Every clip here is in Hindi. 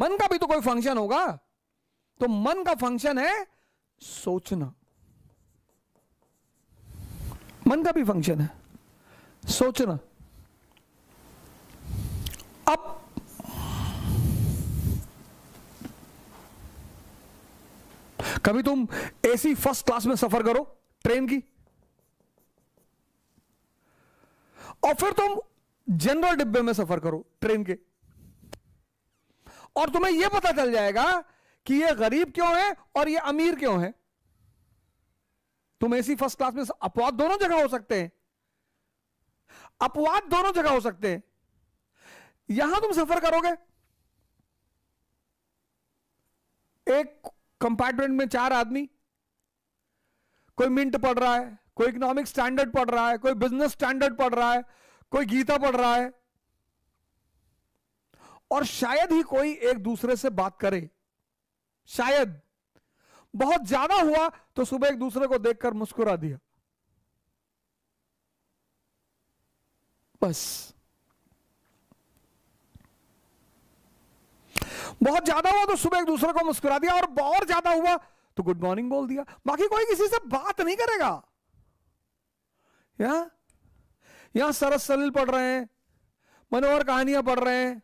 मन का भी तो कोई फंक्शन होगा तो मन का फंक्शन है सोचना मन का भी फंक्शन है सोचना अब कभी तुम एसी फर्स्ट क्लास में सफर करो ट्रेन की और फिर तुम जनरल डिब्बे में सफर करो ट्रेन के और तुम्हें यह पता चल जाएगा कि ये गरीब क्यों है और ये अमीर क्यों है तुम ऐसी फर्स्ट क्लास में अपवाद दोनों जगह हो सकते हैं अपवाद दोनों जगह हो सकते हैं यहां तुम सफर करोगे एक कंपार्टमेंट में चार आदमी कोई मिंट पढ़ रहा है कोई इकोनॉमिक स्टैंडर्ड पढ़ रहा है कोई बिजनेस स्टैंडर्ड पढ़ रहा है कोई गीता पढ़ रहा है और शायद ही कोई एक दूसरे से बात करे शायद बहुत ज्यादा हुआ तो सुबह एक दूसरे को देखकर मुस्कुरा दिया बस बहुत ज्यादा हुआ तो सुबह एक दूसरे को मुस्कुरा दिया और बहुत ज्यादा हुआ तो गुड मॉर्निंग बोल दिया बाकी कोई किसी से बात नहीं करेगा यहां यहां सरस सलील पढ़ रहे हैं मनोहर कहानियां पढ़ रहे हैं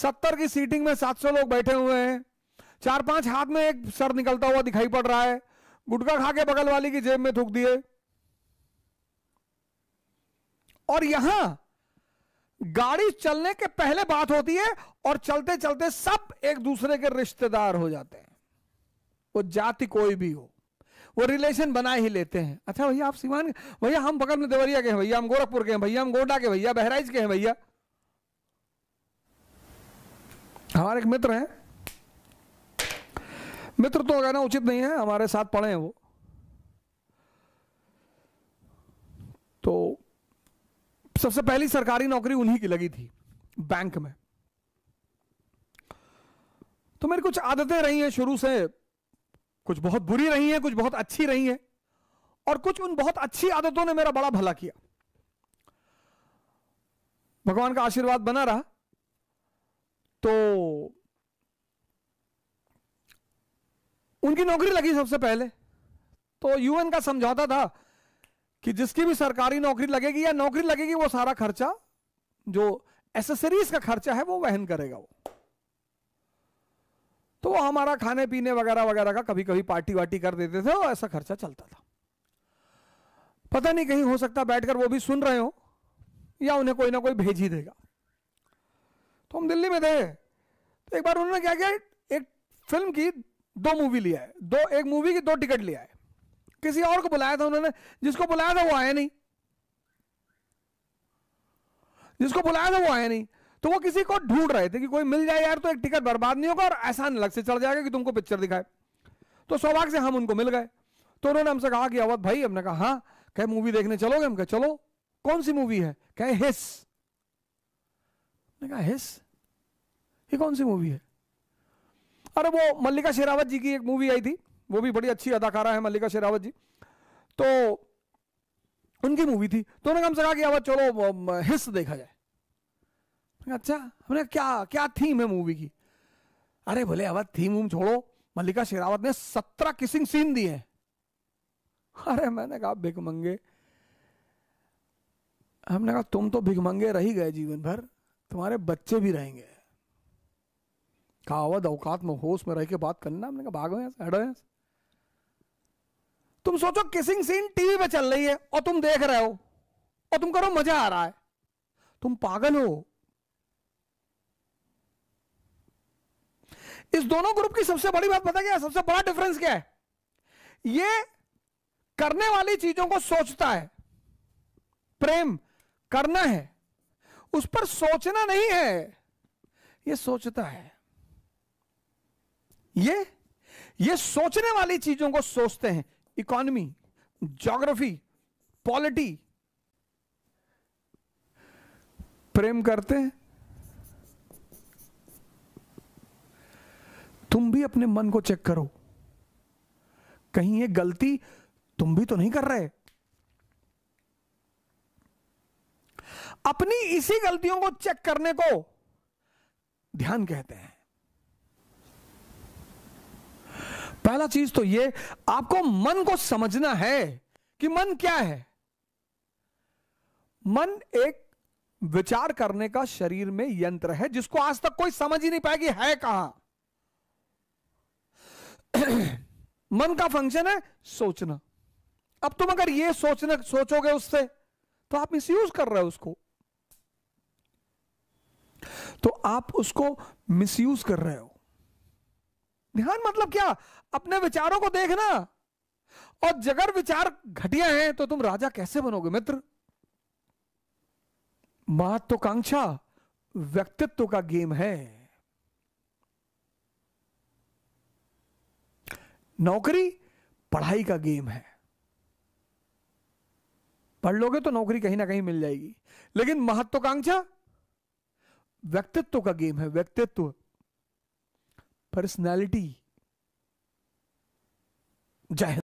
सत्तर की सीटिंग में सात सौ लोग बैठे हुए हैं चार पांच हाथ में एक सर निकलता हुआ दिखाई पड़ रहा है गुटखा खा के बगल वाली की जेब में थूक दिए और यहां गाड़ी चलने के पहले बात होती है और चलते चलते सब एक दूसरे के रिश्तेदार हो जाते हैं वो जाति कोई भी हो वो रिलेशन बना ही लेते हैं अच्छा भैया आप सिवान भैया हम बगल में देवरिया के हैं भैया हम गोरखपुर के हैं भैया हम गोंडा के भैया बहराइच के हैं भैया हमारे एक मित्र हैं मित्र तो कहना उचित नहीं है हमारे साथ पढ़े हैं वो तो सबसे पहली सरकारी नौकरी उन्हीं की लगी थी बैंक में तो मेरी कुछ आदतें रही हैं शुरू से कुछ बहुत बुरी रही हैं कुछ बहुत अच्छी रही हैं और कुछ उन बहुत अच्छी आदतों ने मेरा बड़ा भला किया भगवान का आशीर्वाद बना रहा तो उनकी नौकरी लगी सबसे पहले तो यूएन का समझौता था कि जिसकी भी सरकारी नौकरी लगेगी या नौकरी लगेगी वो सारा खर्चा जो एसेसरीज का खर्चा है वो वहन करेगा वो तो वो हमारा खाने पीने वगैरह वगैरह का कभी कभी पार्टी वार्टी कर देते थे और ऐसा खर्चा चलता था पता नहीं कहीं हो सकता बैठकर वो भी सुन रहे हो या उन्हें कोई ना कोई भेज ही देगा तो हम दिल्ली में थे तो एक बार उन्होंने क्या किया एक फिल्म की दो मूवी लिया है दो एक मूवी की दो टिकट लिया है किसी और को बुलाया था उन्होंने जिसको बुलाया था वो आया नहीं जिसको बुलाया था वो आया नहीं तो वो किसी को ढूंढ रहे थे कि कोई मिल जाए यार तो एक टिकट बर्बाद नहीं होगा और एहसान अलग से चढ़ जाएगा कि तुमको पिक्चर दिखाए तो सौभाग्य से हम उनको मिल गए तो उन्होंने हमसे कहा कि अवध भाई हमने कहा हाँ कह मूवी देखने चलोगे हम कहा चलो कौन सी मूवी है कहे हिस्स मैंने कहा हिस ये कौन सी मूवी है अरे वो मल्लिका शेरावत जी की एक मूवी आई थी वो भी बड़ी अच्छी अदाकारा है मल्लिका शेरावत जी तो उनकी मूवी थी तो उन्होंने कम से कहा कि अब चलो हिस्स देखा जाए अच्छा हमने क्या क्या थीम है मूवी की अरे भले अब थीम वूम छोड़ो मल्लिका शेरावत ने सत्रह किसिंग सीन दिए हैं अरे मैंने कहा भिकमंगे हमने कहा तुम तो भिकमंगे रही गए जीवन भर तुम्हारे बच्चे भी रहेंगे कहावत अवकात में होश में रह के बात करना हमने कहा भागो यहां हटो यहां तुम सोचो किसिंग सीन टीवी पे चल रही है और तुम देख रहे हो और तुम करो मजा आ रहा है तुम पागल हो इस दोनों ग्रुप की सबसे बड़ी बात पता क्या है सबसे बड़ा डिफरेंस क्या है ये करने वाली चीजों को सोचता है प्रेम करना है उस पर सोचना नहीं है ये सोचता है ये ये सोचने वाली चीजों को सोचते हैं इकोनॉमी ज्योग्राफी पॉलिटी प्रेम करते हैं तुम भी अपने मन को चेक करो कहीं ये गलती तुम भी तो नहीं कर रहे अपनी इसी गलतियों को चेक करने को ध्यान कहते हैं पहला चीज तो ये आपको मन को समझना है कि मन क्या है मन एक विचार करने का शरीर में यंत्र है जिसको आज तक कोई समझ ही नहीं पाया कि है कहां मन का फंक्शन है सोचना अब तुम अगर ये सोचना सोचोगे उससे तो आप मिस यूज कर रहे हो उसको तो आप उसको मिसयूज कर रहे हो ध्यान मतलब क्या अपने विचारों को देखना और जगर विचार घटिया हैं तो तुम राजा कैसे बनोगे मित्र महत्वाकांक्षा तो व्यक्तित्व का गेम है नौकरी पढ़ाई का गेम है पढ़ लोगे तो नौकरी कहीं ना कहीं मिल जाएगी लेकिन महत्वाकांक्षा व्यक्तित्व का गेम है व्यक्तित्व पर्सनैलिटी जाहिर